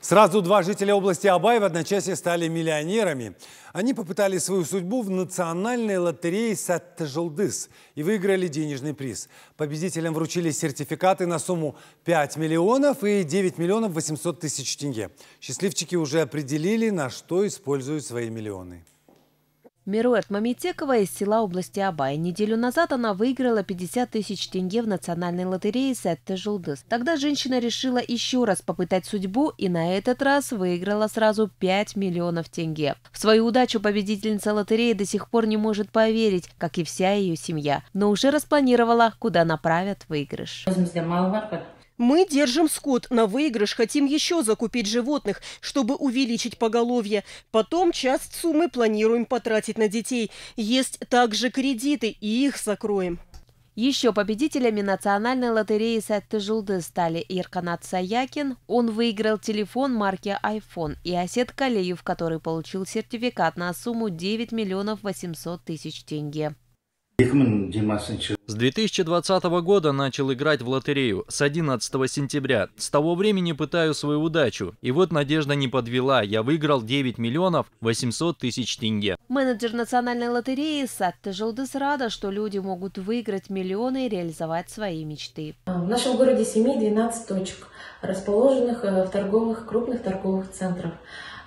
Сразу два жителя области Абай в одночасье стали миллионерами. Они попытали свою судьбу в национальной лотерее «Саттежелдыс» и выиграли денежный приз. Победителям вручили сертификаты на сумму 5 миллионов и 9 миллионов 800 тысяч тенге. Счастливчики уже определили, на что используют свои миллионы. Мируэт Мамитекова из села области Абай. Неделю назад она выиграла 50 тысяч тенге в национальной лотерее Сетте Жилдыс. Тогда женщина решила еще раз попытать судьбу и на этот раз выиграла сразу 5 миллионов тенге. В свою удачу победительница лотереи до сих пор не может поверить, как и вся ее семья, но уже распланировала, куда направят выигрыш. Мы держим скот на выигрыш, хотим еще закупить животных, чтобы увеличить поголовье. Потом часть суммы планируем потратить на детей. Есть также кредиты, и их закроем. Еще победителями национальной лотереи Саттыжулды стали Ирканат Саякин. Он выиграл телефон марки iPhone и Осет Калеев, который получил сертификат на сумму 9 миллионов 800 тысяч тенге. С 2020 года начал играть в лотерею, с 11 сентября. С того времени пытаю свою удачу. И вот надежда не подвела, я выиграл 9 миллионов 800 тысяч тенге. Менеджер национальной лотереи Сатта Желдес рада, что люди могут выиграть миллионы и реализовать свои мечты. В нашем городе Семи 12 точек, расположенных э, в торговых, крупных торговых центрах.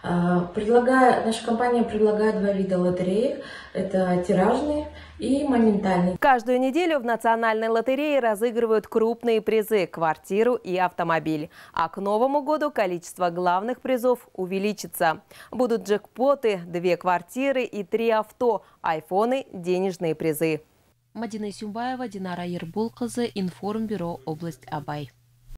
Э, Предлагаю, наша компания предлагает два вида лотереи: Это тиражные и моментальные. Каждую неделю в национальной лотерее разыгрывают крупные призы – квартиру и автомобиль. А к Новому году количество главных призов увеличится. Будут джекпоты, две квартиры и три авто, айфоны, денежные призы. Мадина Сюмбаева, Динара Ербулказы, Информбюро, область Абай.